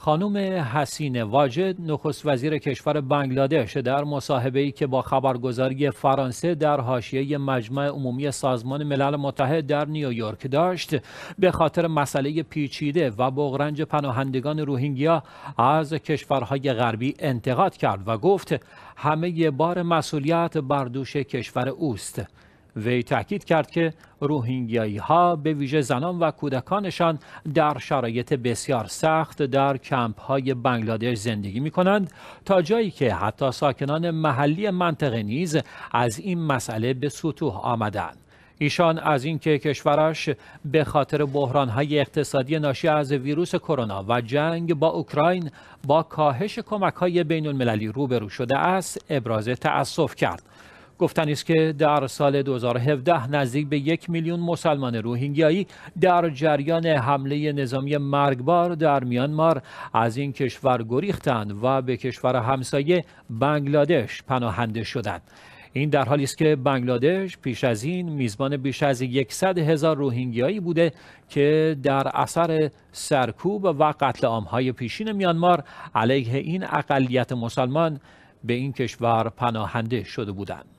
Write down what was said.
خانم حسین واجد نخست وزیر کشور بنگلادش در مصاحبه ای که با خبرگزاری فرانسه در حاشیه مجمع عمومی سازمان ملل متحد در نیویورک داشت به خاطر مسئله پیچیده و بغرنج پناهندگان روهینگیا از کشورهای غربی انتقاد کرد و گفت همه بار مسئولیت بر دوش کشور اوست وی تاکید کرد که روهینگیایی ها به ویژه زنان و کودکانشان در شرایط بسیار سخت در کمپ های بنگلادش زندگی می کنند تا جایی که حتی ساکنان محلی منطقه نیز از این مسئله به سطوح آمدند. ایشان از اینکه کشورش به خاطر های اقتصادی ناشی از ویروس کرونا و جنگ با اوکراین با کاهش کمک‌های بین روبرو شده است ابراز تأسف کرد. گفتنی است که در سال 2017 نزدیک به یک میلیون مسلمان روهینگیایی در جریان حمله نظامی مرگبار در میانمار از این کشور گریختند و به کشور همسایه بنگلادش پناهنده شدند. این در حالی است که بنگلادش پیش از این میزبان بیش از 100 هزار روهینگیایی بوده که در اثر سرکوب و قتل عامهای پیشین میانمار علیه این اقلیت مسلمان به این کشور پناهنده شده بودند.